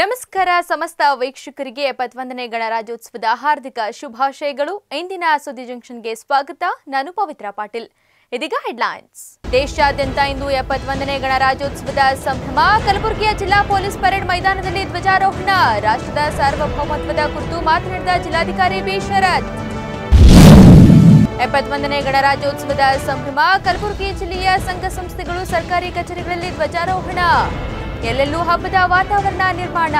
ನಮಸ್ಕಾರ ಸಮಸ್ತ ವೀಕ್ಷಕರಿಗೆ ಎಪ್ಪತ್ತೊಂದನೇ ಗಣರಾಜ್ಯೋತ್ಸವದ ಹಾರ್ದಿಕ ಶುಭಾಶಯಗಳು ಇಂದಿನ ಸುದ್ದಿ ಜಂಕ್ಷನ್ಗೆ ಸ್ವಾಗತ ನಾನು ಪವಿತ್ರ ಪಾಟೀಲ್ ಇದೀಗ ಹೆಡ್ಲೈನ್ಸ್ ದೇಶಾದ್ಯಂತ ಇಂದು ಎಪ್ಪತ್ತೊಂದನೇ ಗಣರಾಜ್ಯೋತ್ಸವದ ಸಂಭ್ರಮ ಕಲಬುರಗಿಯ ಜಿಲ್ಲಾ ಪೊಲೀಸ್ ಪರೇಡ್ ಮೈದಾನದಲ್ಲಿ ಧ್ವಜಾರೋಹಣ ರಾಷ್ಟ್ರದ ಸಾರ್ವಭೌಮತ್ವದ ಕುರಿತು ಮಾತನಾಡಿದ ಜಿಲ್ಲಾಧಿಕಾರಿ ಬಿ ಶರತ್ ಎಪ್ಪತ್ತೊಂದನೇ ಗಣರಾಜ್ಯೋತ್ಸವದ ಸಂಭ್ರಮ ಕಲಬುರಗಿ ಜಿಲ್ಲೆಯ ಸಂಘ ಸಂಸ್ಥೆಗಳು ಸರ್ಕಾರಿ ಕಚೇರಿಗಳಲ್ಲಿ ಧ್ವಜಾರೋಹಣ ಎಲ್ಲೆಲ್ಲೂ ಹಬ್ಬದ ವಾತಾವರಣ ನಿರ್ಮಾಣ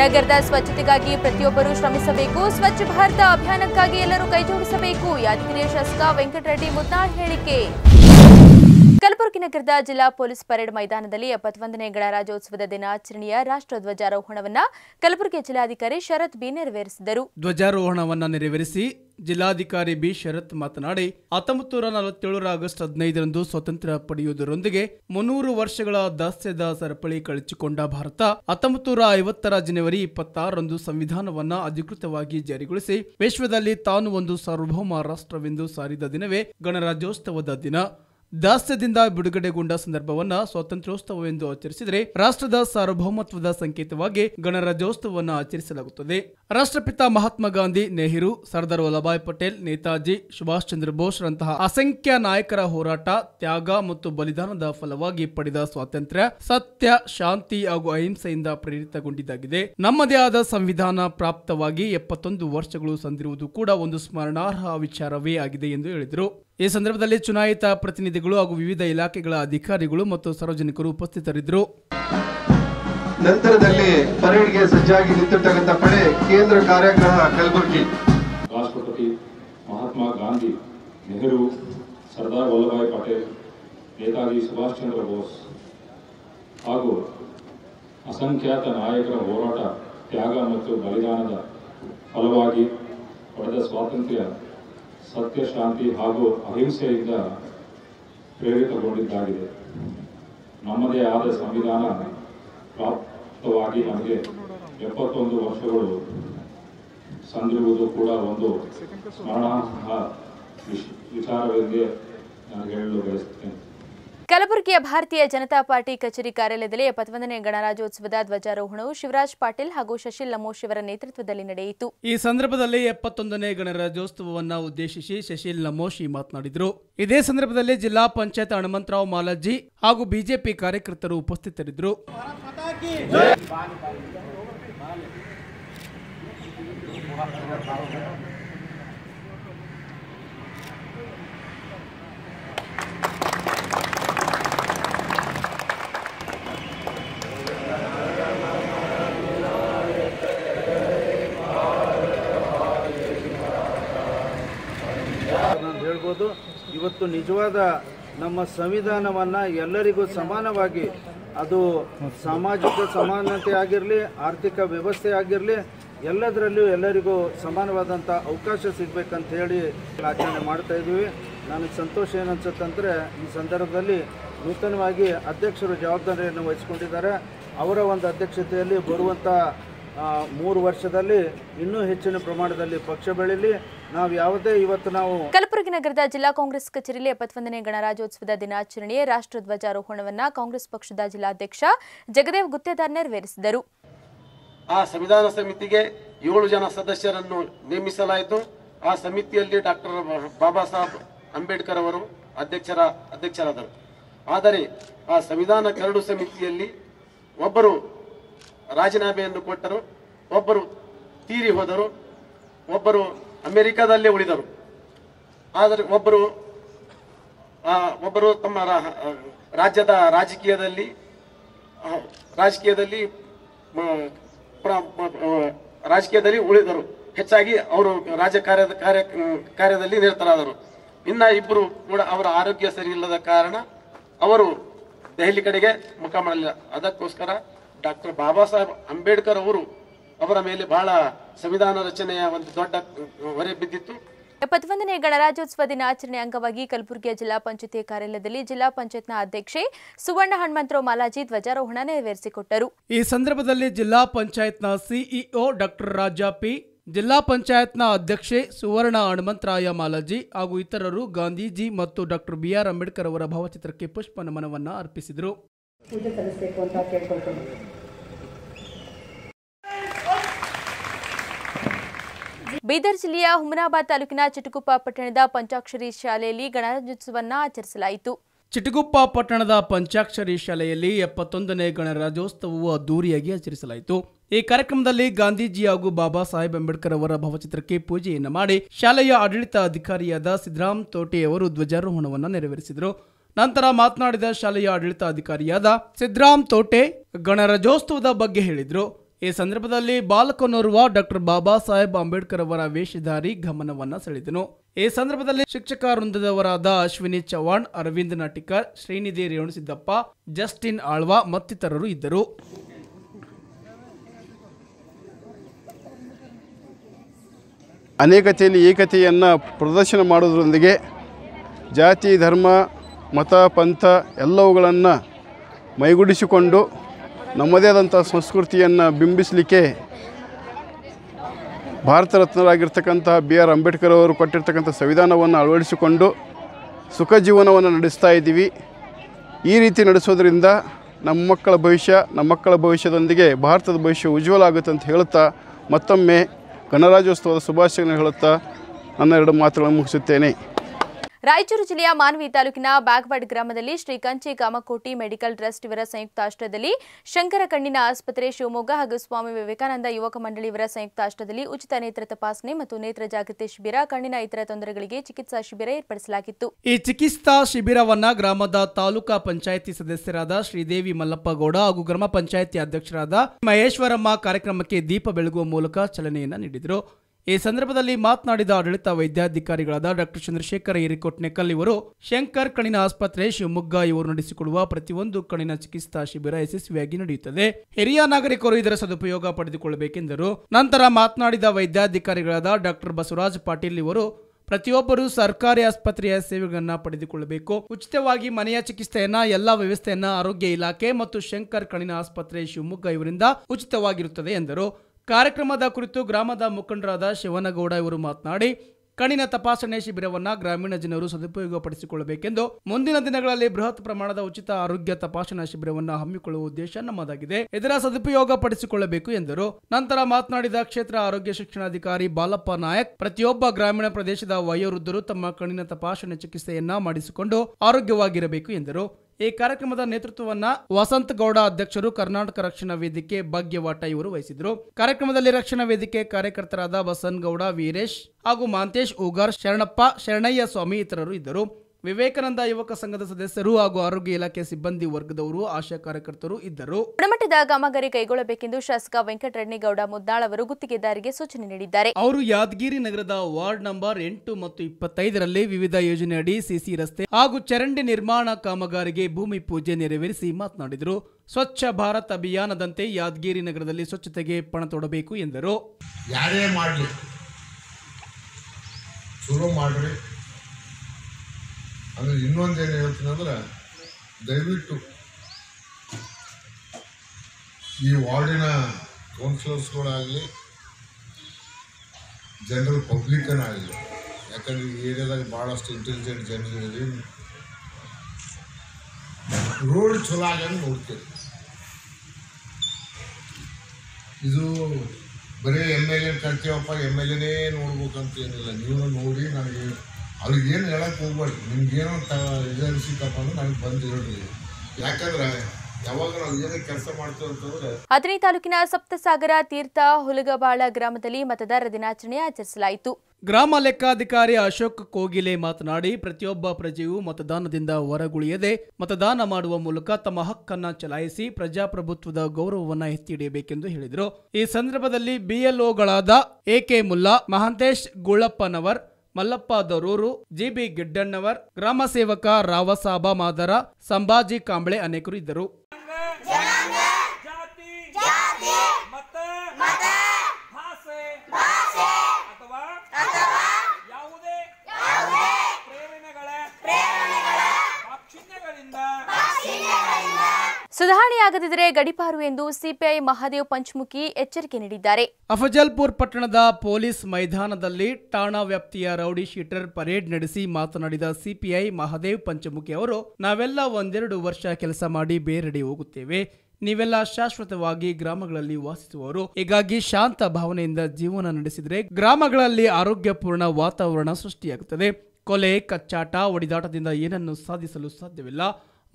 ನಗರದ ಸ್ವಚ್ಛತೆಗಾಗಿ ಪ್ರತಿಯೊಬ್ಬರು ಶ್ರಮಿಸಬೇಕು ಸ್ವಚ್ಛ ಭಾರತ ಅಭಿಯಾನಕ್ಕಾಗಿ ಎಲ್ಲರೂ ಕೈಜೋಡಿಸಬೇಕು ಯಾದಗಿರಿಯ ಶಾಸಕ ವೆಂಕಟರೆಡ್ಡಿ ಮುದ್ನಾಳ್ ಹೇಳಿಕೆ ಕಲಬುರಗಿ ನಗರದ ಜಿಲ್ಲಾ ಪೊಲೀಸ್ ಪರೇಡ್ ಮೈದಾನದಲ್ಲಿ ಎಪ್ಪತ್ತೊಂದನೇ ಗಣರಾಜ್ಯೋತ್ಸವದ ದಿನಾಚರಣೆಯ ರಾಷ್ಟ್ರ ಧ್ವಜಾರೋಹಣವನ್ನು ಕಲಬುರಗಿ ಜಿಲ್ಲಾಧಿಕಾರಿ ಶರತ್ ಬಿ ನೆರವೇರಿಸಿದರು ಧ್ವಜಾರೋಹಣವನ್ನು ನೆರವೇರಿಸಿ ಜಿಲ್ಲಾಧಿಕಾರಿ ಬಿ ಶರತ್ ಮಾತನಾಡಿ ಹತ್ತೊಂಬತ್ತು ನೂರ ನಲವತ್ತೇಳರ ಆಗಸ್ಟ್ ಹದಿನೈದರಂದು ಸ್ವತಂತ್ರ ಪಡೆಯುವುದರೊಂದಿಗೆ ಮುನ್ನೂರು ವರ್ಷಗಳ ದಾಸ್ಯದ ಸರಪಳಿ ಕಳಚಿಕೊಂಡ ಭಾರತ ಹತ್ತೊಂಬತ್ತು ಐವತ್ತರ ಜನವರಿ ಇಪ್ಪತ್ತಾರರಂದು ಸಂವಿಧಾನವನ್ನ ಅಧಿಕೃತವಾಗಿ ಜಾರಿಗೊಳಿಸಿ ವಿಶ್ವದಲ್ಲಿ ತಾನು ಒಂದು ಸಾರ್ವಭೌಮ ರಾಷ್ಟ್ರವೆಂದು ಸಾರಿದ ದಿನವೇ ಗಣರಾಜ್ಯೋತ್ಸವದ ದಿನ ದಾಸ್ಯದಿಂದ ಬಿಡುಗಡೆಗೊಂಡ ಸಂದರ್ಭವನ್ನ ಸ್ವಾತಂತ್ರ್ಯೋತ್ಸವ ಎಂದು ಆಚರಿಸಿದರೆ ರಾಷ್ಟ್ರದ ಸಾರ್ವಭೌಮತ್ವದ ಸಂಕೇತವಾಗಿ ಗಣರಾಜ್ಯೋತ್ಸವವನ್ನು ಆಚರಿಸಲಾಗುತ್ತದೆ ರಾಷ್ಟ್ರಪಿತ ಮಹಾತ್ಮ ಗಾಂಧಿ ನೆಹರು ಸರ್ದಾರ್ ವಲ್ಲಭಾಯ್ ಪಟೇಲ್ ನೇತಾಜಿ ಸುಭಾಷ್ ಚಂದ್ರ ಬೋಸ್ರಂತಹ ಅಸಂಖ್ಯ ನಾಯಕರ ಹೋರಾಟ ತ್ಯಾಗ ಮತ್ತು ಬಲಿದಾನದ ಫಲವಾಗಿ ಪಡೆದ ಸ್ವಾತಂತ್ರ್ಯ ಸತ್ಯ ಶಾಂತಿ ಹಾಗೂ ಅಹಿಂಸೆಯಿಂದ ಪ್ರೇರಿತಗೊಂಡಿದ್ದಾಗಿದೆ ನಮ್ಮದೇ ಆದ ಸಂವಿಧಾನ ಪ್ರಾಪ್ತವಾಗಿ ಎಪ್ಪತ್ತೊಂದು ವರ್ಷಗಳು ಸಂದಿರುವುದು ಕೂಡ ಒಂದು ಸ್ಮರಣಾರ್ಹ ವಿಚಾರವೇ ಆಗಿದೆ ಎಂದು ಹೇಳಿದರು ಈ ಸಂದರ್ಭದಲ್ಲಿ ಚುನಾಯಿತ ಪ್ರತಿನಿಧಿಗಳು ಹಾಗೂ ವಿವಿಧ ಇಲಾಖೆಗಳ ಅಧಿಕಾರಿಗಳು ಮತ್ತು ಸಾರ್ವಜನಿಕರು ಉಪಸ್ಥಿತರಿದ್ದರು ನಂತರದಲ್ಲಿ ಪರೇಡ್ಗೆ ಸಜ್ಜಾಗಿ ನಿಂತಿರ್ತಕ್ಕಂಥ ಪಡೆ ಕೇಂದ್ರ ಕಾರ್ಯಾಗ್ರಹ ಕಲಬುರಗಿ ರಾಷ್ಟ್ರಪತಿ ಮಹಾತ್ಮ ಗಾಂಧಿ ನೆಹರು ಸರ್ದಾರ್ ವಲ್ಲಭಾಯಿ ಪಟೇಲ್ ನೇತಾಜಿ ಸುಭಾಷ್ ಚಂದ್ರ ಬೋಸ್ ಹಾಗೂ ಅಸಂಖ್ಯಾತ ನಾಯಕರ ಹೋರಾಟ ತ್ಯಾಗ ಮತ್ತು ಬಲಿದಾನದ ಫಲವಾಗಿ ಪಡೆದ ಸ್ವಾತಂತ್ರ್ಯ ಸತ್ಯ ಶಾಂತಿ ಹಾಗೂ ಅಹಿಂಸೆಯಿಂದ ಪ್ರೇರಿತಗೊಂಡಿದ್ದಾಗಿದೆ ನಮ್ಮದೇ ಆದ ಸಂವಿಧಾನ ಪ್ರಾಪ್ತವಾಗಿ ನಮಗೆ ಎಪ್ಪತ್ತೊಂದು ವರ್ಷಗಳು ಸಂದಿರುವುದು ಕೂಡ ಒಂದು ಸ್ಮರಣಾರ್ಹ ವಿಚಾರವೆಂದೇ ನಾನು ಹೇಳಲು ಬಯಸುತ್ತೇನೆ ಕಲಬುರಗಿಯ ಭಾರತೀಯ ಜನತಾ ಪಾರ್ಟಿ ಕಚೇರಿ ಕಾರ್ಯಾಲಯದಲ್ಲಿ ಎಪ್ಪತ್ತೊಂದನೇ ಗಣರಾಜ್ಯೋತ್ಸವದ ಧ್ವಜಾರೋಹಣವು ಶಿವರಾಜ್ ಪಾಟೀಲ್ ಹಾಗೂ ಶಶಿಲ್ ಲಮೋಶ್ ಇವರ ನೇತೃತ್ವದಲ್ಲಿ ನಡೆಯಿತು ಈ ಸಂದರ್ಭದಲ್ಲಿ ಎಪ್ಪತ್ತೊಂದನೇ ಗಣರಾಜ್ಯೋತ್ಸವವನ್ನು ಉದ್ದೇಶಿಸಿ ಶಶಿಲ್ ಲಮೋಶ್ ಮಾತನಾಡಿದರು ಇದೇ ಸಂದರ್ಭದಲ್ಲಿ ಜಿಲ್ಲಾ ಪಂಚಾಯತ್ ಹನುಮಂತರಾವ್ ಮಾಲಾಜಿ ಹಾಗೂ ಬಿಜೆಪಿ ಕಾರ್ಯಕರ್ತರು ಉಪಸ್ಥಿತರಿದ್ದರು ಮತ್ತು ನಿಜವಾದ ನಮ್ಮ ಸಂವಿಧಾನವನ್ನು ಎಲ್ಲರಿಗೂ ಸಮಾನವಾಗಿ ಅದು ಸಾಮಾಜಿಕ ಸಮಾನತೆ ಆಗಿರಲಿ ಆರ್ಥಿಕ ವ್ಯವಸ್ಥೆ ಆಗಿರಲಿ ಎಲ್ಲದರಲ್ಲೂ ಎಲ್ಲರಿಗೂ ಸಮಾನವಾದಂಥ ಅವಕಾಶ ಸಿಗಬೇಕಂತ ಹೇಳಿ ಆಚರಣೆ ಮಾಡ್ತಾ ಇದ್ದೀವಿ ನನಗೆ ಸಂತೋಷ ಏನನ್ಸುತ್ತಂದರೆ ಈ ಸಂದರ್ಭದಲ್ಲಿ ನೂತನವಾಗಿ ಅಧ್ಯಕ್ಷರು ಜವಾಬ್ದಾರಿಯನ್ನು ವಹಿಸಿಕೊಂಡಿದ್ದಾರೆ ಅವರ ಒಂದು ಅಧ್ಯಕ್ಷತೆಯಲ್ಲಿ ಬರುವಂಥ ಮೂರು ವರ್ಷದಲ್ಲಿ ಇನ್ನೂ ಹೆಚ್ಚಿನ ಪ್ರಮಾಣದಲ್ಲಿ ಪಕ್ಷ ನಾವು ಯಾವುದೇ ಇವತ್ತು ನಾವು ಕಲಬುರಗಿ ನಗರದ ಜಿಲ್ಲಾ ಕಾಂಗ್ರೆಸ್ ಕಚೇರಿಯಲ್ಲಿ ಎಪ್ಪತ್ತೊಂದನೇ ಗಣರಾಜ್ಯೋತ್ಸವದ ದಿನಾಚರಣೆಯ ಧ್ವಜಾರೋಹಣವನ್ನ ಕಾಂಗ್ರೆಸ್ ಪಕ್ಷದ ಜಿಲ್ಲಾಧ್ಯಕ್ಷ ಜಗದೇವ್ ಗುತ್ತೇದಾರ್ ನೆರವೇರಿಸಿದರು ಆ ಸಂವಿಧಾನ ಸಮಿತಿಗೆ ಏಳು ಜನ ಸದಸ್ಯರನ್ನು ನೇಮಿಸಲಾಯಿತು ಆ ಸಮಿತಿಯಲ್ಲಿ ಡಾಕ್ಟರ್ ಬಾಬಾ ಸಾಹೇಬ್ ಅಂಬೇಡ್ಕರ್ ಅವರು ಅಧ್ಯಕ್ಷರ ಅಧ್ಯಕ್ಷರಾದರು ಆದರೆ ಆ ಸಂವಿಧಾನ ಕರಡು ಸಮಿತಿಯಲ್ಲಿ ಒಬ್ಬರು ರಾಜೀನಾಮೆಯನ್ನು ಕೊಟ್ಟರು ಒಬ್ಬರು ತೀರಿ ಹೋದರು ಒಬ್ಬರು ಅಮೆರಿಕದಲ್ಲೇ ಉಳಿದರು ಆದರೆ ಒಬ್ಬರು ಒಬ್ಬರು ತಮ್ಮ ರಾಜ್ಯದ ರಾಜಕೀಯದಲ್ಲಿ ರಾಜಕೀಯದಲ್ಲಿ ರಾಜಕೀಯದಲ್ಲಿ ಉಳಿದರು ಹೆಚ್ಚಾಗಿ ಅವರು ರಾಜ್ಯ ಕಾರ್ಯದ ಕಾರ್ಯ ಕಾರ್ಯದಲ್ಲಿ ನಿರತರಾದರು ಇನ್ನ ಇಬ್ಬರು ಕೂಡ ಅವರ ಆರೋಗ್ಯ ಸರಿ ಇಲ್ಲದ ಕಾರಣ ಅವರು ದೆಹಲಿ ಕಡೆಗೆ ಮುಖ ಮಾಡಲಿಲ್ಲ ಅದಕ್ಕೋಸ್ಕರ ಡಾಕ್ಟರ್ ಬಾಬಾ ಸಾಹೇಬ್ ಅಂಬೇಡ್ಕರ್ ಅವರು ಅವರ ಮೇಲೆ ಬಹಳ ಸಂವಿಧಾನ ರಚನೆಯ ಒಂದು ದೊಡ್ಡ ಹೊರೆ ಬಿದ್ದಿತ್ತು ಎಪ್ಪತ್ತೊಂದನೇ ಗಣರಾಜ್ಯೋತ್ಸವ ದಿನಾಚರಣೆ ಅಂಗವಾಗಿ ಕಲಬುರಗಿಯ ಜಿಲ್ಲಾ ಪಂಚಾಯತಿ ಕಾರ್ಯಾಲಯದಲ್ಲಿ ಜಿಲ್ಲಾ ಪಂಚಾಯತ್ನ ಅಧ್ಯಕ್ಷೆ ಸುವರ್ಣ ಹನುಮಂತರಾವ್ ಮಾಲಾಜಿ ಧ್ವಜಾರೋಹಣ ನೆರವೇರಿಸಿಕೊಟ್ಟರು ಈ ಸಂದರ್ಭದಲ್ಲಿ ಜಿಲ್ಲಾ ಪಂಚಾಯತ್ನ ಸಿಇಒ ಡಾಕ್ಟರ್ ರಾಜಾ ಪಿ ಜಿಲ್ಲಾ ಪಂಚಾಯತ್ನ ಅಧ್ಯಕ್ಷೆ ಸುವರ್ಣ ಹನುಮಂತರಾಯ ಮಾಲಾಜಿ ಹಾಗೂ ಇತರರು ಗಾಂಧೀಜಿ ಮತ್ತು ಡಾಕ್ಟರ್ ಬಿಆರ್ ಅಂಬೇಡ್ಕರ್ ಅವರ ಭಾವಚಿತ್ರಕ್ಕೆ ಪುಷ್ಪ ನಮನವನ್ನು ಅರ್ಪಿಸಿದರು ಬೀದರ್ ಜಿಲ್ಲೆಯ ಹುಮನಾಬಾದ್ ತಾಲೂಕಿನ ಚಿಟುಕುಪ್ಪ ಪಟ್ಟಣದ ಪಂಚಾಕ್ಷರಿ ಶಾಲೆಯಲ್ಲಿ ಗಣರಾಜ್ಯೋತ್ಸವವನ್ನ ಆಚರಿಸಲಾಯಿತು ಚಿಟಗುಪ್ಪ ಪಟ್ಟಣದ ಪಂಚಾಕ್ಷರಿ ಶಾಲೆಯಲ್ಲಿ ಎಪ್ಪತ್ತೊಂದನೇ ಗಣರಾಜ್ಯೋತ್ಸವವು ಅದ್ದೂರಿಯಾಗಿ ಆಚರಿಸಲಾಯಿತು ಈ ಕಾರ್ಯಕ್ರಮದಲ್ಲಿ ಗಾಂಧೀಜಿ ಹಾಗೂ ಬಾಬಾ ಸಾಹೇಬ್ ಅಂಬೇಡ್ಕರ್ ಅವರ ಭಾವಚಿತ್ರಕ್ಕೆ ಪೂಜೆಯನ್ನು ಮಾಡಿ ಶಾಲೆಯ ಆಡಳಿತ ಅಧಿಕಾರಿಯಾದ ಸಿದ್ದರಾಮ್ ತೋಟೆ ಅವರು ಧ್ವಜಾರೋಹಣವನ್ನು ನೆರವೇರಿಸಿದರು ನಂತರ ಮಾತನಾಡಿದ ಶಾಲೆಯ ಆಡಳಿತಾಧಿಕಾರಿಯಾದ ಸಿದ್ದರಾಮ್ ತೋಟೆ ಗಣರಾಜ್ಯೋತ್ಸವದ ಬಗ್ಗೆ ಹೇಳಿದರು ಈ ಸಂದರ್ಭದಲ್ಲಿ ಬಾಲಕನೋರ್ವ ಡಾಕ್ಟರ್ ಬಾಬಾ ಸಾಹೇಬ್ ಅಂಬೇಡ್ಕರ್ ಅವರ ವೇಷಧಾರಿ ಗಮನವನ್ನ ಸೆಳೆದನು ಈ ಸಂದರ್ಭದಲ್ಲಿ ಶಿಕ್ಷಕ ವೃಂದದವರಾದ ಅಶ್ವಿನಿ ಚವಾಣ್ ಅರವಿಂದ್ ನಾಟಿಕರ್ ಶ್ರೀನಿಧಿ ರೇಣುಸಿದ್ದಪ್ಪ ಜಸ್ಟಿನ್ ಆಳ್ವಾ ಮತ್ತಿತರರು ಇದ್ದರು ಅನೇಕತೆಯಲ್ಲಿ ಏಕತೆಯನ್ನು ಪ್ರದರ್ಶನ ಮಾಡುವುದರೊಂದಿಗೆ ಜಾತಿ ಧರ್ಮ ಮತ ಪಂಥ ಎಲ್ಲವುಗಳನ್ನು ಮೈಗೂಡಿಸಿಕೊಂಡು ನಮ್ಮದೇ ಆದಂಥ ಸಂಸ್ಕೃತಿಯನ್ನು ಬಿಂಬಿಸಲಿಕ್ಕೆ ಭಾರತ ರತ್ನರಾಗಿರ್ತಕ್ಕಂತಹ ಬಿ ಆರ್ ಅಂಬೇಡ್ಕರ್ ಅವರು ಕೊಟ್ಟಿರ್ತಕ್ಕಂಥ ಸಂವಿಧಾನವನ್ನು ಅಳವಡಿಸಿಕೊಂಡು ಸುಖ ಜೀವನವನ್ನು ನಡೆಸ್ತಾ ಇದ್ದೀವಿ ಈ ರೀತಿ ನಡೆಸೋದ್ರಿಂದ ನಮ್ಮ ಮಕ್ಕಳ ಭವಿಷ್ಯ ನಮ್ಮ ಮಕ್ಕಳ ಭವಿಷ್ಯದೊಂದಿಗೆ ಭಾರತದ ಭವಿಷ್ಯ ಉಜ್ವಲ ಆಗುತ್ತೆ ಅಂತ ಹೇಳುತ್ತಾ ಮತ್ತೊಮ್ಮೆ ಗಣರಾಜ್ಯೋತ್ಸವದ ಶುಭಾಶಯಗಳನ್ನು ಹೇಳುತ್ತಾ ನನ್ನ ಎರಡು ಮಾತುಗಳನ್ನು ಮುಗಿಸುತ್ತೇನೆ ರಾಯಚೂರು ಜಿಲ್ಲೆಯ ಮಾನ್ವಿ ತಾಲೂಕಿನ ಬಾಗ್ವಾಡ್ ಗ್ರಾಮದಲ್ಲಿ ಶ್ರೀ ಕಂಚಿ ಕಾಮಕೋಟಿ ಮೆಡಿಕಲ್ ಟ್ರಸ್ಟ್ ಇವರ ಆಶ್ರಯದಲ್ಲಿ ಶಂಕರ ಕಣ್ಣಿನ ಆಸ್ಪತ್ರೆ ಶಿವಮೊಗ್ಗ ಹಾಗೂ ಸ್ವಾಮಿ ವಿವೇಕಾನಂದ ಯುವಕ ಮಂಡಳಿ ಇವರ ಆಶ್ರಯದಲ್ಲಿ ಉಚಿತ ನೇತ್ರ ತಪಾಸಣೆ ಮತ್ತು ನೇತ್ರ ಜಾಗೃತಿ ಶಿಬಿರ ಕಣ್ಣಿನ ಇತರ ತೊಂದರೆಗಳಿಗೆ ಚಿಕಿತ್ಸಾ ಶಿಬಿರ ಏರ್ಪಡಿಸಲಾಗಿತ್ತು ಈ ಚಿಕಿತ್ಸಾ ಶಿಬಿರವನ್ನ ಗ್ರಾಮದ ತಾಲೂಕಾ ಪಂಚಾಯಿತಿ ಸದಸ್ಯರಾದ ಶ್ರೀದೇವಿ ಮಲ್ಲಪ್ಪಗೌಡ ಹಾಗೂ ಗ್ರಾಮ ಪಂಚಾಯಿತಿ ಅಧ್ಯಕ್ಷರಾದ ಮಹೇಶ್ವರಮ್ಮ ಕಾರ್ಯಕ್ರಮಕ್ಕೆ ದೀಪ ಬೆಳಗುವ ಮೂಲಕ ಚಾಲನೆಯನ್ನು ನೀಡಿದರು ಈ ಸಂದರ್ಭದಲ್ಲಿ ಮಾತನಾಡಿದ ಆಡಳಿತ ವೈದ್ಯಾಧಿಕಾರಿಗಳಾದ ಡಾಕ್ಟರ್ ಚಂದ್ರಶೇಖರ ಹಿರಿಕೊಟ್ನೆಕಲ್ ಇವರು ಶಂಕರ್ ಕಣಿನ ಆಸ್ಪತ್ರೆ ಶಿವಮೊಗ್ಗ ಇವರು ನಡೆಸಿಕೊಡುವ ಪ್ರತಿಯೊಂದು ಕಣಿನ ಚಿಕಿತ್ಸಾ ಶಿಬಿರ ಯಶಸ್ವಿಯಾಗಿ ನಡೆಯುತ್ತದೆ ಹಿರಿಯ ನಾಗರಿಕರು ಇದರ ಸದುಪಯೋಗ ಪಡೆದುಕೊಳ್ಳಬೇಕೆಂದರು ನಂತರ ಮಾತನಾಡಿದ ವೈದ್ಯಾಧಿಕಾರಿಗಳಾದ ಡಾಕ್ಟರ್ ಬಸವರಾಜ್ ಪಾಟೀಲ್ ಇವರು ಪ್ರತಿಯೊಬ್ಬರು ಸರ್ಕಾರಿ ಆಸ್ಪತ್ರೆಯ ಸೇವೆಗಳನ್ನು ಪಡೆದುಕೊಳ್ಳಬೇಕು ಉಚಿತವಾಗಿ ಮನೆಯ ಚಿಕಿತ್ಸೆಯನ್ನ ಎಲ್ಲಾ ವ್ಯವಸ್ಥೆಯನ್ನ ಆರೋಗ್ಯ ಇಲಾಖೆ ಮತ್ತು ಶಂಕರ್ ಕಣಿನ ಆಸ್ಪತ್ರೆ ಶಿವಮೊಗ್ಗ ಇವರಿಂದ ಉಚಿತವಾಗಿರುತ್ತದೆ ಎಂದರು ಕಾರ್ಯಕ್ರಮದ ಕುರಿತು ಗ್ರಾಮದ ಮುಖಂಡರಾದ ಶಿವನಗೌಡ ಇವರು ಮಾತನಾಡಿ ಕಣ್ಣಿನ ತಪಾಸಣೆ ಶಿಬಿರವನ್ನು ಗ್ರಾಮೀಣ ಜನರು ಸದುಪಯೋಗಪಡಿಸಿಕೊಳ್ಳಬೇಕೆಂದು ಮುಂದಿನ ದಿನಗಳಲ್ಲಿ ಬೃಹತ್ ಪ್ರಮಾಣದ ಉಚಿತ ಆರೋಗ್ಯ ತಪಾಸಣಾ ಶಿಬಿರವನ್ನು ಹಮ್ಮಿಕೊಳ್ಳುವ ಉದ್ದೇಶ ನಮ್ಮದಾಗಿದೆ ಇದರ ಸದುಪಯೋಗ ಪಡಿಸಿಕೊಳ್ಳಬೇಕು ಎಂದರು ನಂತರ ಮಾತನಾಡಿದ ಕ್ಷೇತ್ರ ಆರೋಗ್ಯ ಶಿಕ್ಷಣಾಧಿಕಾರಿ ಬಾಲಪ್ಪ ನಾಯಕ್ ಪ್ರತಿಯೊಬ್ಬ ಗ್ರಾಮೀಣ ಪ್ರದೇಶದ ವಯೋವೃದ್ಧರು ತಮ್ಮ ಕಣ್ಣಿನ ತಪಾಸಣೆ ಚಿಕಿತ್ಸೆಯನ್ನ ಮಾಡಿಸಿಕೊಂಡು ಆರೋಗ್ಯವಾಗಿರಬೇಕು ಎಂದರು ಈ ಕಾರ್ಯಕ್ರಮದ ನೇತೃತ್ವವನ್ನ ವಸಂತ ಗೌಡ ಅಧ್ಯಕ್ಷರು ಕರ್ನಾಟಕ ರಕ್ಷಣಾ ವೇದಿಕೆ ಭಾಗ್ಯವಾಟ ಇವರು ವಹಿಸಿದ್ರು ಕಾರ್ಯಕ್ರಮದಲ್ಲಿ ರಕ್ಷಣಾ ವೇದಿಕೆ ಕಾರ್ಯಕರ್ತರಾದ ಗೌಡ ವೀರೇಶ್ ಹಾಗೂ ಮಾಂತೇಶ್ ಉಗಾರ್ ಶರಣಪ್ಪ ಶರಣಯ್ಯ ಸ್ವಾಮಿ ಇತರರು ಇದ್ದರು ವಿವೇಕಾನಂದ ಯುವಕ ಸಂಘದ ಸದಸ್ಯರು ಹಾಗೂ ಆರೋಗ್ಯ ಇಲಾಖೆ ಸಿಬ್ಬಂದಿ ವರ್ಗದವರು ಆಶಾ ಕಾರ್ಯಕರ್ತರು ಇದ್ದರು ಗುಣಮಟ್ಟದ ಕಾಮಗಾರಿ ಕೈಗೊಳ್ಳಬೇಕೆಂದು ಶಾಸಕ ವೆಂಕಟರೆಡ್ಡಿಗೌಡ ಮುದ್ದಾಳ್ ಅವರು ಗುತ್ತಿಗೆದಾರಿಗೆ ಸೂಚನೆ ನೀಡಿದ್ದಾರೆ ಅವರು ಯಾದಗಿರಿ ನಗರದ ವಾರ್ಡ್ ನಂಬರ್ ಎಂಟು ಮತ್ತು ಇಪ್ಪತ್ತೈದರಲ್ಲಿ ವಿವಿಧ ಯೋಜನೆಯಡಿ ಸಿಸಿ ರಸ್ತೆ ಹಾಗೂ ಚರಂಡಿ ನಿರ್ಮಾಣ ಕಾಮಗಾರಿಗೆ ಭೂಮಿ ಪೂಜೆ ನೆರವೇರಿಸಿ ಮಾತನಾಡಿದರು ಸ್ವಚ್ಛ ಭಾರತ್ ಅಭಿಯಾನದಂತೆ ಯಾದಗಿರಿ ನಗರದಲ್ಲಿ ಸ್ವಚ್ಛತೆಗೆ ಪಣ ತೊಡಬೇಕು ಎಂದರು ಯಾರೇ ಮಾಡಲಿ ಶುರು ಮಾಡ್ರಿ ಅಂದರೆ ಇನ್ನೊಂದು ಏನು ಹೇಳ್ತೀನಿ ಅಂದ್ರೆ ದಯವಿಟ್ಟು ಈ ವಾರ್ಡಿನ ಕೌನ್ಸಿಲರ್ಸ್ಗಳಾಗಲಿ ಜನರಲ್ ಆಗಲಿ ಯಾಕಂದ್ರೆ ಈ ಏರಿಯಾದಾಗ ಭಾಳಷ್ಟು ಇಂಟೆಲಿಜೆಂಟ್ ಜನರಿದ್ದೀವಿ ರೋಡ್ ಚಲೋ ಆಗಂಗೆ ನೋಡ್ತೀರಿ ಇದು ಬರೀ ಎಮ್ ಎಲ್ ಎ ಕರ್ತೀವಪ್ಪ ಎಮ್ ಎಲ್ ಎನೇ ನೋಡ್ಬೇಕಂತ ಏನಿಲ್ಲ ನೀವು ನೋಡಿ ನನಗೆ ಅದನಿ ಏನು ಹೇಳಕ್ಕೆ ಹೋಗ್ಬಾರ್ದು ನಿಮ್ಗೇನೋ ಸಿಕ್ಕಪ್ಪ ಅಂದ್ರೆ ನನಗೆ ಯಾಕಂದ್ರೆ ಅಥಣಿ ತಾಲೂಕಿನ ಸಪ್ತಸಾಗರ ತೀರ್ಥ ಹುಲಗಬಾಳ ಗ್ರಾಮದಲ್ಲಿ ಮತದಾರರ ದಿನಾಚರಣೆ ಆಚರಿಸಲಾಯಿತು ಗ್ರಾಮ ಲೆಕ್ಕಾಧಿಕಾರಿ ಅಶೋಕ್ ಕೋಗಿಲೆ ಮಾತನಾಡಿ ಪ್ರತಿಯೊಬ್ಬ ಪ್ರಜೆಯು ಮತದಾನದಿಂದ ಹೊರಗುಳಿಯದೆ ಮತದಾನ ಮಾಡುವ ಮೂಲಕ ತಮ್ಮ ಹಕ್ಕನ್ನ ಚಲಾಯಿಸಿ ಪ್ರಜಾಪ್ರಭುತ್ವದ ಗೌರವವನ್ನ ಎತ್ತಿಡಿಯಬೇಕೆಂದು ಹೇಳಿದರು ಈ ಸಂದರ್ಭದಲ್ಲಿ ಬಿಎಲ್ಒಗಳಾದ ಎಕೆ ಮುಲ್ಲಾ ಮಹಾಂತೇಶ್ ಗುಳ್ಳಪ್ಪನವರ್ ಮಲ್ಲಪ್ಪ ದರೂರು ಜಿಬಿ ಗಿಡ್ಡಣ್ಣವರ್ ಗ್ರಾಮ ಸೇವಕ ರಾವಸಾಬ ಮಾದರ ಸಂಭಾಜಿ ಕಾಂಬ್ಳೆ ಅನೇಕರು ಇದ್ದರು ಸುಧಾರಣೆಯಾಗದಿದ್ದರೆ ಗಡಿಪಾರು ಎಂದು ಸಿಪಿಐ ಮಹಾದೇವ್ ಪಂಚಮುಖಿ ಎಚ್ಚರಿಕೆ ನೀಡಿದ್ದಾರೆ ಅಫಜಲ್ಪುರ್ ಪಟ್ಟಣದ ಪೊಲೀಸ್ ಮೈದಾನದಲ್ಲಿ ಠಾಣಾ ವ್ಯಾಪ್ತಿಯ ರೌಡಿ ಶೀಟರ್ ಪರೇಡ್ ನಡೆಸಿ ಮಾತನಾಡಿದ ಸಿಪಿಐ ಮಹಾದೇವ್ ಪಂಚಮುಖಿ ಅವರು ನಾವೆಲ್ಲ ಒಂದೆರಡು ವರ್ಷ ಕೆಲಸ ಮಾಡಿ ಬೇರೆಡೆ ಹೋಗುತ್ತೇವೆ ನೀವೆಲ್ಲ ಶಾಶ್ವತವಾಗಿ ಗ್ರಾಮಗಳಲ್ಲಿ ವಾಸಿಸುವವರು ಹೀಗಾಗಿ ಶಾಂತ ಭಾವನೆಯಿಂದ ಜೀವನ ನಡೆಸಿದರೆ ಗ್ರಾಮಗಳಲ್ಲಿ ಆರೋಗ್ಯಪೂರ್ಣ ವಾತಾವರಣ ಸೃಷ್ಟಿಯಾಗುತ್ತದೆ ಕೊಲೆ ಕಚ್ಚಾಟ ಒಡಿದಾಟದಿಂದ ಏನನ್ನು ಸಾಧಿಸಲು ಸಾಧ್ಯವಿಲ್ಲ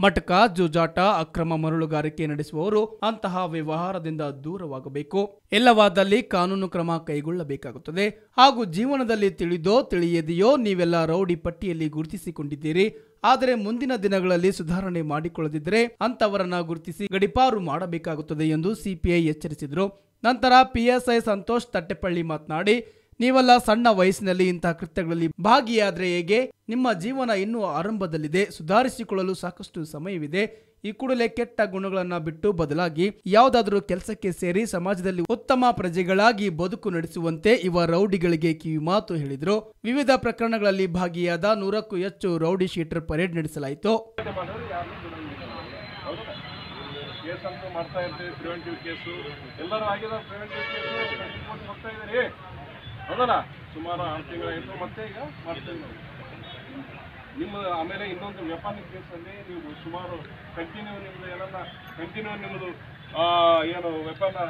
ಮಟಕ ಜೂಜಾಟ ಅಕ್ರಮ ಮರಳುಗಾರಿಕೆ ನಡೆಸುವವರು ಅಂತಹ ವ್ಯವಹಾರದಿಂದ ದೂರವಾಗಬೇಕು ಎಲ್ಲವಾದಲ್ಲಿ ಕಾನೂನು ಕ್ರಮ ಕೈಗೊಳ್ಳಬೇಕಾಗುತ್ತದೆ ಹಾಗೂ ಜೀವನದಲ್ಲಿ ತಿಳಿದೋ ತಿಳಿಯದೆಯೋ ನೀವೆಲ್ಲ ರೌಡಿ ಪಟ್ಟಿಯಲ್ಲಿ ಗುರುತಿಸಿಕೊಂಡಿದ್ದೀರಿ ಆದರೆ ಮುಂದಿನ ದಿನಗಳಲ್ಲಿ ಸುಧಾರಣೆ ಮಾಡಿಕೊಳ್ಳದಿದ್ದರೆ ಅಂತವರನ್ನ ಗುರುತಿಸಿ ಗಡಿಪಾರು ಮಾಡಬೇಕಾಗುತ್ತದೆ ಎಂದು ಸಿಪಿಐ ಎಚ್ಚರಿಸಿದರು ನಂತರ ಪಿಎಸ್ಐ ಸಂತೋಷ್ ತಟ್ಟೆಪಳ್ಳಿ ಮಾತನಾಡಿ ನೀವೆಲ್ಲ ಸಣ್ಣ ವಯಸ್ಸಿನಲ್ಲಿ ಇಂತಹ ಕೃತ್ಯಗಳಲ್ಲಿ ಭಾಗಿಯಾದರೆ ಹೇಗೆ ನಿಮ್ಮ ಜೀವನ ಇನ್ನೂ ಆರಂಭದಲ್ಲಿದೆ ಸುಧಾರಿಸಿಕೊಳ್ಳಲು ಸಾಕಷ್ಟು ಸಮಯವಿದೆ ಈ ಕೂಡಲೇ ಕೆಟ್ಟ ಗುಣಗಳನ್ನು ಬಿಟ್ಟು ಬದಲಾಗಿ ಯಾವುದಾದರೂ ಕೆಲಸಕ್ಕೆ ಸೇರಿ ಸಮಾಜದಲ್ಲಿ ಉತ್ತಮ ಪ್ರಜೆಗಳಾಗಿ ಬದುಕು ನಡೆಸುವಂತೆ ಇವ ರೌಡಿಗಳಿಗೆ ಕಿವಿ ಮಾತು ಹೇಳಿದರು ವಿವಿಧ ಪ್ರಕರಣಗಳಲ್ಲಿ ಭಾಗಿಯಾದ ನೂರಕ್ಕೂ ಹೆಚ್ಚು ರೌಡಿ ಶೀಟರ್ ಪರೇಡ್ ನಡೆಸಲಾಯಿತು ಹೌದಲ್ಲ ಸುಮಾರು ಆರು ತಿಂಗಳಾಯಿತು ಮತ್ತೆ ಈಗ ಮಾಡ್ತೀವಿ ನಿಮ್ಮ ಆಮೇಲೆ ಇನ್ನೊಂದು ವ್ಯಾಪಾರಿ ಕೇಸಲ್ಲಿ ನೀವು ಸುಮಾರು ಕಂಟಿನ್ಯೂ ನಿಮ್ದು ಏನನ್ನ ಕಂಟಿನ್ಯೂ ನಿಮ್ಮದು ಏನು ವೆಪನ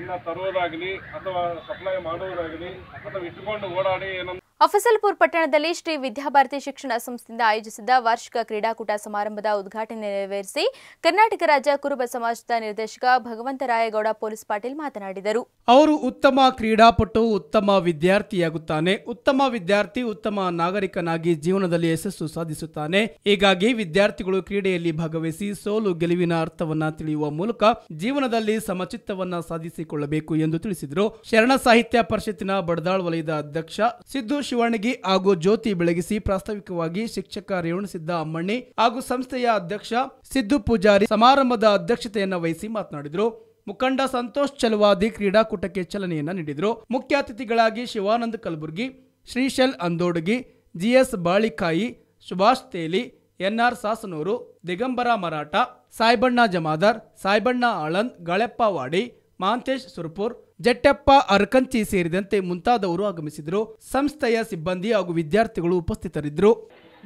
ಇನ್ನ ತರೋದಾಗಲಿ ಅಥವಾ ಸಪ್ಲೈ ಮಾಡುವುದಾಗಲಿ ಅಥವಾ ಇಟ್ಕೊಂಡು ಓಡಾಡಿ ಏನನ್ನ ಅಫಸಲ್ಪುರ್ ಪಟ್ಟಣದಲ್ಲಿ ಶ್ರೀ ವಿದ್ಯಾಭಾರತಿ ಶಿಕ್ಷಣ ಸಂಸ್ಥೆಯಿಂದ ಆಯೋಜಿಸಿದ್ದ ವಾರ್ಷಿಕ ಕ್ರೀಡಾಕೂಟ ಸಮಾರಂಭದ ಉದ್ಘಾಟನೆ ನೆರವೇರಿಸಿ ಕರ್ನಾಟಕ ರಾಜ್ಯ ಕುರುಬ ಸಮಾಜದ ನಿರ್ದೇಶಕ ಭಗವಂತರಾಯಗೌಡ ಪೊಲೀಸ್ ಪಾಟೀಲ್ ಮಾತನಾಡಿದರು ಅವರು ಉತ್ತಮ ಕ್ರೀಡಾಪಟು ಉತ್ತಮ ವಿದ್ಯಾರ್ಥಿಯಾಗುತ್ತಾನೆ ಉತ್ತಮ ವಿದ್ಯಾರ್ಥಿ ಉತ್ತಮ ನಾಗರಿಕನಾಗಿ ಜೀವನದಲ್ಲಿ ಯಶಸ್ಸು ಸಾಧಿಸುತ್ತಾನೆ ಹೀಗಾಗಿ ವಿದ್ಯಾರ್ಥಿಗಳು ಕ್ರೀಡೆಯಲ್ಲಿ ಭಾಗವಹಿಸಿ ಸೋಲು ಗೆಲುವಿನ ಅರ್ಥವನ್ನ ತಿಳಿಯುವ ಮೂಲಕ ಜೀವನದಲ್ಲಿ ಸಮಚಿತ್ತವನ್ನ ಸಾಧಿಸಿಕೊಳ್ಳಬೇಕು ಎಂದು ತಿಳಿಸಿದರು ಶರಣ ಸಾಹಿತ್ಯ ಪರಿಷತ್ತಿನ ಬಡದಾಳ್ ವಲಯದ ಅಧ್ಯಕ್ಷ ಸಿದ್ದು ಶಿವಣಗಿ ಹಾಗೂ ಜ್ಯೋತಿ ಬೆಳಗಿಸಿ ಪ್ರಾಸ್ತಾವಿಕವಾಗಿ ಶಿಕ್ಷಕ ರೇವಣಸಿದ್ದ ಅಮ್ಮಣ್ಣಿ ಹಾಗೂ ಸಂಸ್ಥೆಯ ಅಧ್ಯಕ್ಷ ಸಿದ್ದು ಪೂಜಾರಿ ಸಮಾರಂಭದ ಅಧ್ಯಕ್ಷತೆಯನ್ನು ವಹಿಸಿ ಮಾತನಾಡಿದರು ಮುಖಂಡ ಸಂತೋಷ್ ಚಲವಾದಿ ಕ್ರೀಡಾಕೂಟಕ್ಕೆ ಚಲನೆಯನ್ನ ನೀಡಿದರು ಮುಖ್ಯ ಅತಿಥಿಗಳಾಗಿ ಶಿವಾನಂದ ಕಲಬುರ್ಗಿ ಶ್ರೀಶೈಲ್ ಅಂದೋಡಗಿ ಜಿಎಸ್ ಬಾಳಿಕಾಯಿ ಸುಭಾಷ್ ತೇಲಿ ಎನ್ಆರ್ ಸಾಸನೂರು ದಿಗಂಬರ ಮರಾಠ ಸಾಯಿಬಣ್ಣ ಜಮಾದಾರ್ ಸಾಯಿಬಣ್ಣ ಆಳಂದ್ ಗಾಳೆಪ್ಪ ವಾಡಿ ಮಾಂತೇಶ್ ಸುರ್ಪುರ್ ಜಟ್ಟಪ್ಪ ಅರಕಂಚಿ ಸೇರಿದಂತೆ ಮುಂತಾದವರು ಆಗಮಿಸಿದರು ಸಂಸ್ಥೆಯ ಸಿಬ್ಬಂದಿ ಹಾಗೂ ವಿದ್ಯಾರ್ಥಿಗಳು ಉಪಸ್ಥಿತರಿದ್ದರು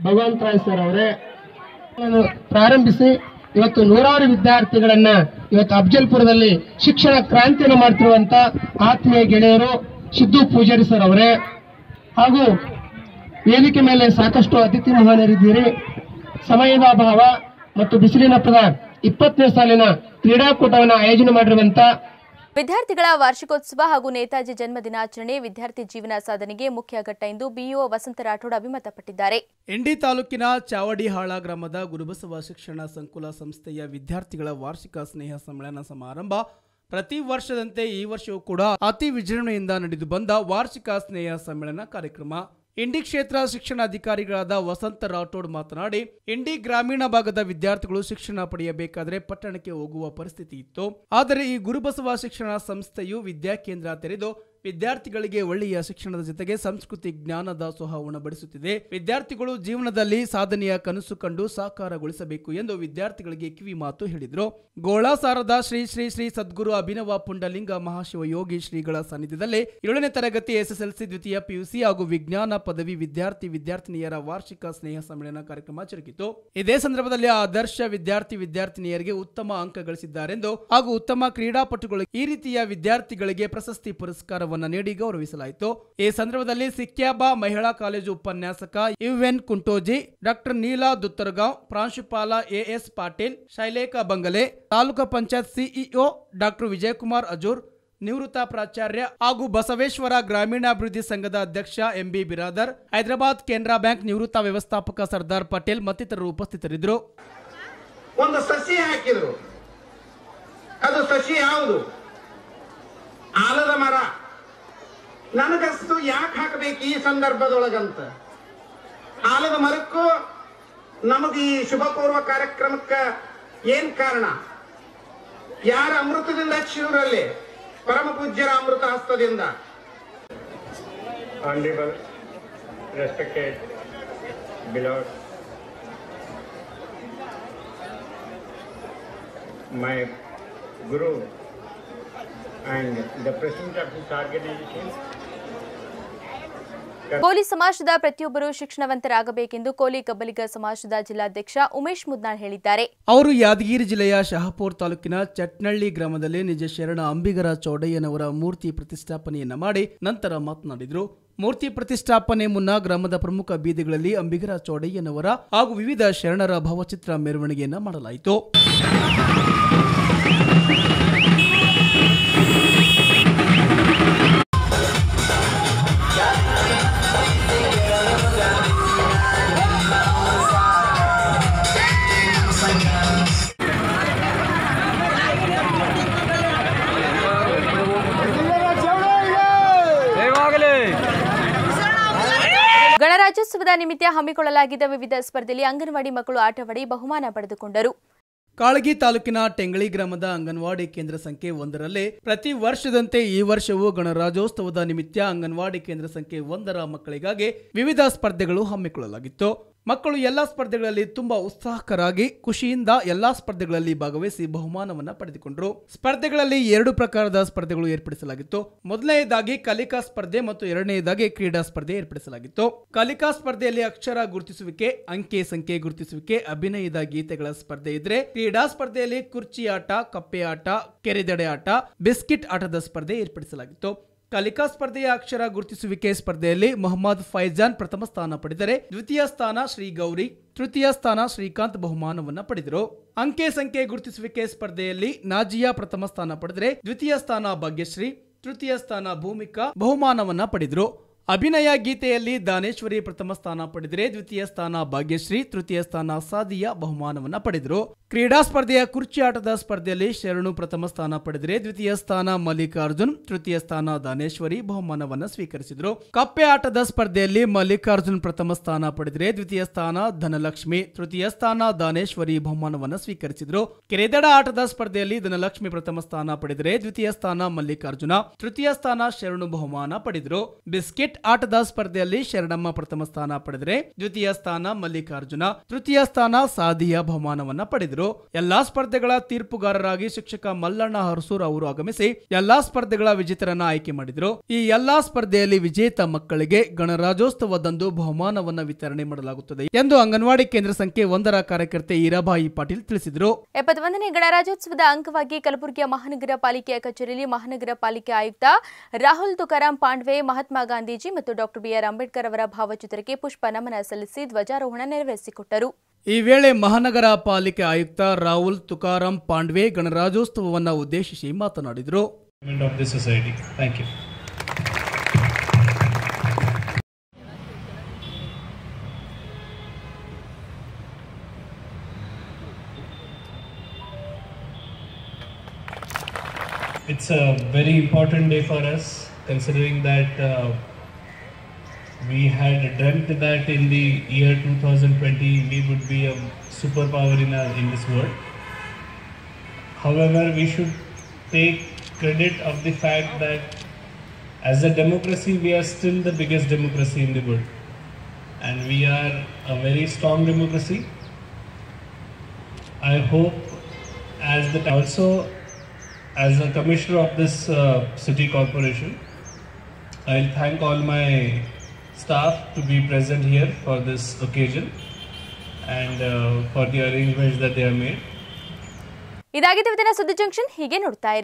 ಭಗವಂತ ಸರ್ ಅವರೇ ಪ್ರಾರಂಭಿಸಿ ಇವತ್ತು ನೂರಾರು ವಿದ್ಯಾರ್ಥಿಗಳನ್ನ ಇವತ್ತು ಅಫಜಲ್ಪುರದಲ್ಲಿ ಶಿಕ್ಷಣ ಕ್ರಾಂತಿಯನ್ನು ಮಾಡ್ತಿರುವಂತ ಆತ್ಮೀಯ ಗೆಳೆಯರು ಸಿದ್ದು ಪೂಜಾರಿ ಸರ್ ಅವರೇ ಹಾಗೂ ವೇದಿಕೆ ಮೇಲೆ ಸಾಕಷ್ಟು ಅತಿಥಿ ಮಹಾನರಿದ್ದೀರಿ ಸಮಯದ ಅಭಾವ ಮತ್ತು ಬಿಸಿಲಿನ ಪದ ಇಪ್ಪತ್ತನೇ ಸಾಲಿನ ಕ್ರೀಡಾಕೂಟವನ್ನು ಆಯೋಜನೆ ಮಾಡಿರುವಂತ ವಿದ್ಯಾರ್ಥಿಗಳ ವಾರ್ಷಿಕೋತ್ಸವ ಹಾಗೂ ನೇತಾಜಿ ಜನ್ಮ ದಿನಾಚರಣೆ ವಿದ್ಯಾರ್ಥಿ ಜೀವನ ಸಾಧನೆಗೆ ಮುಖ್ಯ ಘಟ್ಟ ಎಂದು ಬಿಇಒ ವಸಂತ ರಾಠೋಡ್ ಅಭಿಮತಪಟ್ಟಿದ್ದಾರೆ ಇಂಡಿ ತಾಲೂಕಿನ ಚಾವಡಿಹಾಳ ಗ್ರಾಮದ ಗುರುಬಸವ ಶಿಕ್ಷಣ ಸಂಕುಲ ಸಂಸ್ಥೆಯ ವಿದ್ಯಾರ್ಥಿಗಳ ವಾರ್ಷಿಕ ಸ್ನೇಹ ಸಮ್ಮೇಳನ ಸಮಾರಂಭ ಪ್ರತಿ ವರ್ಷದಂತೆ ಈ ವರ್ಷವೂ ಕೂಡ ಅತಿ ವಿಜೃಂಭಣೆಯಿಂದ ನಡೆದು ಬಂದ ವಾರ್ಷಿಕ ಸ್ನೇಹ ಸಮ್ಮೇಳನ ಕಾರ್ಯಕ್ರಮ ಇಂಡಿ ಕ್ಷೇತ್ರ ಶಿಕ್ಷಣಾಧಿಕಾರಿಗಳಾದ ವಸಂತ ರಾಠೋಡ್ ಮಾತನಾಡಿ ಇಂಡಿ ಗ್ರಾಮೀಣ ಭಾಗದ ವಿದ್ಯಾರ್ಥಿಗಳು ಶಿಕ್ಷಣ ಪಡೆಯಬೇಕಾದರೆ ಪಟ್ಟಣಕ್ಕೆ ಹೋಗುವ ಪರಿಸ್ಥಿತಿ ಇತ್ತು ಆದರೆ ಈ ಗುರುಬಸವ ಶಿಕ್ಷಣ ಸಂಸ್ಥೆಯು ವಿದ್ಯಾಕೇಂದ್ರ ತೆರೆದು ವಿದ್ಯಾರ್ಥಿಗಳಿಗೆ ಒಳ್ಳೆಯ ಶಿಕ್ಷಣದ ಜೊತೆಗೆ ಸಂಸ್ಕೃತಿ ಜ್ಞಾನದ ಸಹ ಉಣಬಡಿಸುತ್ತಿದೆ ವಿದ್ಯಾರ್ಥಿಗಳು ಜೀವನದಲ್ಲಿ ಸಾಧನೆಯ ಕನಸು ಕಂಡು ಸಾಕಾರಗೊಳಿಸಬೇಕು ಎಂದು ವಿದ್ಯಾರ್ಥಿಗಳಿಗೆ ಕಿವಿ ಮಾತು ಹೇಳಿದರು ಗೋಳಾಸಾರದ ಶ್ರೀ ಶ್ರೀ ಶ್ರೀ ಸದ್ಗುರು ಅಭಿನವ ಪುಂಡಲಿಂಗ ಮಹಾಶಿವ ಯೋಗಿ ಶ್ರೀಗಳ ಸನ್ನಿಧಿಯಲ್ಲಿ ಏಳನೇ ತರಗತಿ ಎಸ್ಎಸ್ಎಲ್ಸಿ ದ್ವಿತೀಯ ಪಿಯುಸಿ ಹಾಗೂ ವಿಜ್ಞಾನ ಪದವಿ ವಿದ್ಯಾರ್ಥಿ ವಿದ್ಯಾರ್ಥಿನಿಯರ ವಾರ್ಷಿಕ ಸ್ನೇಹ ಸಮ್ಮೇಳನ ಕಾರ್ಯಕ್ರಮ ಜರುಗಿತು ಇದೇ ಸಂದರ್ಭದಲ್ಲಿ ಆದರ್ಶ ವಿದ್ಯಾರ್ಥಿ ವಿದ್ಯಾರ್ಥಿನಿಯರಿಗೆ ಉತ್ತಮ ಅಂಕ ಗಳಿಸಿದ್ದಾರೆಂದು ಹಾಗೂ ಉತ್ತಮ ಕ್ರೀಡಾಪಟುಗಳು ಈ ರೀತಿಯ ವಿದ್ಯಾರ್ಥಿಗಳಿಗೆ ಪ್ರಶಸ್ತಿ ಪುರಸ್ಕಾರ ನೀಡಿ ಗೌರವಿಸಲಾಯಿತು ಈ ಸಂದರ್ಭದಲ್ಲಿ ಸಿಕ್ಕ್ಯಾಬಾ ಮಹಿಳಾ ಕಾಲೇಜು ಉಪನ್ಯಾಸಕ ಯುಎನ್ ಕುಂಟೋಜಿ ಡಾಕ್ಟರ್ ನೀಲಾ ದುತ್ತರ್ಗಾಂವ್ ಪ್ರಾಂಶುಪಾಲ AS Patil Shailekha Bangale taluk panchayat CEO doctor Vijayakumar Ajur ನಿವೃತ್ತ ಪ್ರಾಚಾರ್ಯ ಹಾಗೂ ಬಸವೇಶ್ವರ ಗ್ರಾಮೀಣಾಭಿವೃದ್ಧಿ ಸಂಘದ ಅಧ್ಯಕ್ಷ MB Biradar Hyderabad Canara bank ನಿವೃತ್ತ ವ್ಯವಸ್ಥಾಪಕ ಸರ್ದಾರ್ ಪಟೇಲ್ ಮತ್ತಿತರರು ಉಪಸ್ಥಿತರಿದ್ದರು ಒಂದು ಸಸಿ ಹಾಕಿದ್ರು ಅದು ಸಸಿ ಯಾವುದು ಆಲದ ಮರ ನನಗಸ್ತು ಯಾಕೆ ಹಾಕಬೇಕು ಈ ಸಂದರ್ಭದೊಳಗಂತ ಆಲದ ಮರಕ್ಕೂ ನಮಗೆ ಈ ಶುಭ ಪೂರ್ವ ಕಾರ್ಯಕ್ರಮಕ್ಕೆ ಏನ್ ಕಾರಣ ಯಾರ ಅಮೃತದಿಂದ ಶಿವರಲ್ಲಿ ಪರಮ ಪೂಜ್ಯರ ಅಮೃತ ಹಸ್ತದಿಂದ respected my guru and the president of this organization Koli ಸಮಾಜದ ಪ್ರತಿಯೊಬ್ಬರು ಶಿಕ್ಷಣವಂತರಾಗಬೇಕೆಂದು ಕೋಲಿ ಕಬ್ಬಲಿಗ ಸಮಾಜದ ಜಿಲ್ಲಾಧ್ಯಕ್ಷ ಉಮೇಶ್ ಮುದ್ನಾಳ್ ಹೇಳಿದ್ದಾರೆ ಅವರು ಯಾದಗಿರಿ ಜಿಲ್ಲೆಯ ಶಹಾಪುರ್ ತಾಲೂಕಿನ ಚಟ್ನಳ್ಳಿ ಗ್ರಾಮದಲ್ಲಿ ನಿಜ ಶರಣ ಅಂಬಿಗರ ಚೌಡಯ್ಯನವರ ಮೂರ್ತಿ ಪ್ರತಿಷ್ಠಾಪನೆಯನ್ನ ಮಾಡಿ ನಂತರ ಮಾತನಾಡಿದರು ಮೂರ್ತಿ ಪ್ರತಿಷ್ಠಾಪನೆ ಮುನ್ನ ಗ್ರಾಮದ ಪ್ರಮುಖ ಬೀದಿಗಳಲ್ಲಿ ಅಂಬಿಗರ ಚೌಡಯ್ಯನವರ ಹಾಗೂ ವಿವಿಧ ಶರಣರ ಭಾವಚಿತ್ರ ಮೆರವಣಿಗೆಯನ್ನ ಮಾಡಲಾಯಿತು ದಿನದ ನಿಮಿತ್ತ ಹಮ್ಮಿಕೊಳ್ಳಲಾಗಿದ್ದ ವಿವಿಧ ಸ್ಪರ್ಧೆಯಲ್ಲಿ ಅಂಗನವಾಡಿ ಮಕ್ಕಳು ಆಟವಾಡಿ ಬಹುಮಾನ ಪಡೆದುಕೊಂಡರು ಕಾಳಗಿ ತಾಲೂಕಿನ ಟೆಂಗಳಿ ಗ್ರಾಮದ ಅಂಗನವಾಡಿ ಕೇಂದ್ರ ಸಂಖ್ಯೆ ಒಂದರಲ್ಲೇ ಪ್ರತಿ ವರ್ಷದಂತೆ ಈ ವರ್ಷವೂ ಗಣರಾಜ್ಯೋತ್ಸವದ ನಿಮಿತ್ತ ಅಂಗನವಾಡಿ ಕೇಂದ್ರ ಸಂಖ್ಯೆ ಒಂದರ ಮಕ್ಕಳಿಗಾಗಿ ವಿವಿಧ ಸ್ಪರ್ಧೆಗಳು ಹಮ್ಮಿಕೊಳ್ಳಲಾಗಿತ್ತು ಮಕ್ಕಳು ಎಲ್ಲ ಸ್ಪರ್ಧೆಗಳಲ್ಲಿ ತುಂಬಾ ಉತ್ಸಾಹಕರಾಗಿ ಖುಷಿಯಿಂದ ಎಲ್ಲಾ ಸ್ಪರ್ಧೆಗಳಲ್ಲಿ ಭಾಗವಹಿಸಿ ಬಹುಮಾನವನ್ನು ಪಡೆದುಕೊಂಡರು ಸ್ಪರ್ಧೆಗಳಲ್ಲಿ ಎರಡು ಪ್ರಕಾರದ ಸ್ಪರ್ಧೆಗಳು ಏರ್ಪಡಿಸಲಾಗಿತ್ತು ಮೊದಲನೆಯದಾಗಿ ಕಲಿಕಾ ಸ್ಪರ್ಧೆ ಮತ್ತು ಎರಡನೆಯದಾಗಿ ಕ್ರೀಡಾ ಸ್ಪರ್ಧೆ ಏರ್ಪಡಿಸಲಾಗಿತ್ತು ಕಲಿಕಾ ಸ್ಪರ್ಧೆಯಲ್ಲಿ ಅಕ್ಷರ ಗುರುತಿಸುವಿಕೆ ಅಂಕೆ ಸಂಖ್ಯೆ ಗುರುತಿಸುವಿಕೆ ಅಭಿನಯದ ಗೀತೆಗಳ ಸ್ಪರ್ಧೆ ಇದ್ರೆ ಕ್ರೀಡಾ ಸ್ಪರ್ಧೆಯಲ್ಲಿ ಕುರ್ಚಿ ಆಟ ಕಪ್ಪೆ ಆಟ ಕೆರೆದಡೆ ಆಟ ಬಿಸ್ಕಿಟ್ ಆಟದ ಸ್ಪರ್ಧೆ ಏರ್ಪಡಿಸಲಾಗಿತ್ತು ಕಲಿಕಾ ಸ್ಪರ್ಧೆಯ ಅಕ್ಷರ ಗುರುತಿಸುವಿಕೆ ಸ್ಪರ್ಧೆಯಲ್ಲಿ ಮೊಹಮ್ಮದ್ ಫೈಜಾನ್ ಪ್ರಥಮ ಸ್ಥಾನ ಪಡೆದರೆ ದ್ವಿತೀಯ ಸ್ಥಾನ ಶ್ರೀ ಗೌರಿ ತೃತೀಯ ಸ್ಥಾನ ಶ್ರೀಕಾಂತ್ ಬಹುಮಾನವನ್ನು ಪಡೆದರು ಅಂಕೆ ಸಂಖ್ಯೆ ಗುರುತಿಸುವಿಕೆ ಸ್ಪರ್ಧೆಯಲ್ಲಿ ನಾಜಿಯಾ ಪ್ರಥಮ ಸ್ಥಾನ ಪಡೆದರೆ ದ್ವಿತೀಯ ಸ್ಥಾನ ಭಾಗ್ಯಶ್ರೀ ತೃತೀಯ ಸ್ಥಾನ ಭೂಮಿಕಾ ಬಹುಮಾನವನ್ನ ಪಡೆದರು ಅಭಿನಯ ಗೀತೆಯಲ್ಲಿ ದಾನೇಶ್ವರಿ ಪ್ರಥಮ ಸ್ಥಾನ ಪಡೆದರೆ ದ್ವಿತೀಯ ಸ್ಥಾನ ಭಾಗ್ಯಶ್ರೀ ತೃತೀಯ ಸ್ಥಾನ ಸಾದಿಯಾ ಬಹುಮಾನವನ್ನು ಪಡೆದರು ಕ್ರೀಡಾ ಸ್ಪರ್ಧೆಯ ಕುರ್ಚಿ ಆಟದ ಸ್ಪರ್ಧೆಯಲ್ಲಿ ಶರಣು ಪ್ರಥಮ ಸ್ಥಾನ ಪಡೆದರೆ ದ್ವಿತೀಯ ಸ್ಥಾನ ಮಲ್ಲಿಕಾರ್ಜುನ್ ತೃತೀಯ ಸ್ಥಾನ ದಾನೇಶ್ವರಿ ಬಹುಮಾನವನ್ನು ಸ್ವೀಕರಿಸಿದರು ಕಪ್ಪೆ ಆಟದ ಸ್ಪರ್ಧೆಯಲ್ಲಿ ಮಲ್ಲಿಕಾರ್ಜುನ್ ಪ್ರಥಮ ಸ್ಥಾನ ಪಡೆದರೆ ದ್ವಿತೀಯ ಸ್ಥಾನ ಧನಲಕ್ಷ್ಮಿ ತೃತೀಯ ಸ್ಥಾನ ದಾನೇಶ್ವರಿ ಬಹುಮಾನವನ್ನು ಸ್ವೀಕರಿಸಿದರು ಕೆರೆದಡ ಆಟದ ಸ್ಪರ್ಧೆಯಲ್ಲಿ ಧನಲಕ್ಷ್ಮಿ ಪ್ರಥಮ ಸ್ಥಾನ ಪಡೆದರೆ ದ್ವಿತೀಯ ಸ್ಥಾನ ಮಲ್ಲಿಕಾರ್ಜುನ ತೃತೀಯ ಸ್ಥಾನ ಶರಣು ಬಹುಮಾನ ಪಡೆದರು ಬಿಸ್ಕೆಟ್ ಕ್ರಿಕೆಟ್ ಆಟದ ಸ್ಪರ್ಧೆಯಲ್ಲಿ ಶರಣಮ್ಮ ಪ್ರಥಮ ಸ್ಥಾನ ಪಡೆದರೆ ದ್ವಿತೀಯ ಸ್ಥಾನ ಮಲ್ಲಿಕಾರ್ಜುನ ತೃತೀಯ ಸ್ಥಾನ ಸಾದಿಯ ಬಹುಮಾನವನ್ನ ಪಡೆದರು ಎಲ್ಲಾ ಸ್ಪರ್ಧೆಗಳ ತೀರ್ಪುಗಾರರಾಗಿ ಶಿಕ್ಷಕ ಮಲ್ಲಣ್ಣ ಹರಸೂರ್ ಅವರು ಆಗಮಿಸಿ ಎಲ್ಲಾ ಸ್ಪರ್ಧೆಗಳ ವಿಜೇತರನ್ನ ಆಯ್ಕೆ ಮಾಡಿದರು ಈ ಎಲ್ಲಾ ಸ್ಪರ್ಧೆಯಲ್ಲಿ ವಿಜೇತ ಮಕ್ಕಳಿಗೆ ಗಣರಾಜ್ಯೋತ್ಸವದಂದು ಬಹುಮಾನವನ್ನ ವಿತರಣೆ ಮಾಡಲಾಗುತ್ತದೆ ಎಂದು ಅಂಗನವಾಡಿ ಕೇಂದ್ರ ಸಂಖ್ಯೆ ಒಂದರ ಕಾರ್ಯಕರ್ತೆ ಈರಾಬಾಯಿ ಪಾಟೀಲ್ ತಿಳಿಸಿದರು ಎಪ್ಪತ್ತೊಂದನೇ ಗಣರಾಜ್ಯೋತ್ಸವದ ಅಂಗವಾಗಿ ಕಲಬುರಗಿಯ ಮಹಾನಗರ ಪಾಲಿಕೆಯ ಕಚೇರಿಯಲ್ಲಿ ಮಹಾನಗರ ಪಾಲಿಕೆ ಆಯುಕ್ತ ರಾಹುಲ್ ತುಕಾರಾಂ ಪಾಂಡ್ವೆ ಮಹಾತ್ಮ ಗಾಂಧೀಜಿ ಮತ್ತು ಡಾಕ್ಟರ್ ಬಿಆರ್ ಅಂಬೇಡ್ಕರ್ ಅವರ ಭಾವಚಿತ್ರಕ್ಕೆ ಪುಷ್ಪ ನಮನ ಸಲ್ಲಿಸಿ ಧ್ವಜಾರೋಹಣ ನೆರವೇರಿಸಿಕೊಟ್ಟರು ಈ ವೇಳೆ ಮಹಾನಗರ ಪಾಲಿಕೆ ಆಯುಕ್ತ ರಾಹುಲ್ ತುಕಾರಾಂ ಪಾಂಡ್ವೆ ಗಣರಾಜ್ಯೋತ್ಸವವನ್ನು ಉದ್ದೇಶಿಸಿ ಮಾತನಾಡಿದರು It's a very important day for us considering that uh, we had dreamt that in the year 2020 we would be a superpower in, in this world. However, we should take credit of the fact that as a democracy, we are still the biggest democracy in the world. And we are a very strong democracy. I hope as the also as a commissioner of this uh, city corporation, I'll thank all my staff to be present here for this occasion and uh, for the arrangements that they have made. Suddi junction ಹೀಗೆ ನೋಡ್ತಾ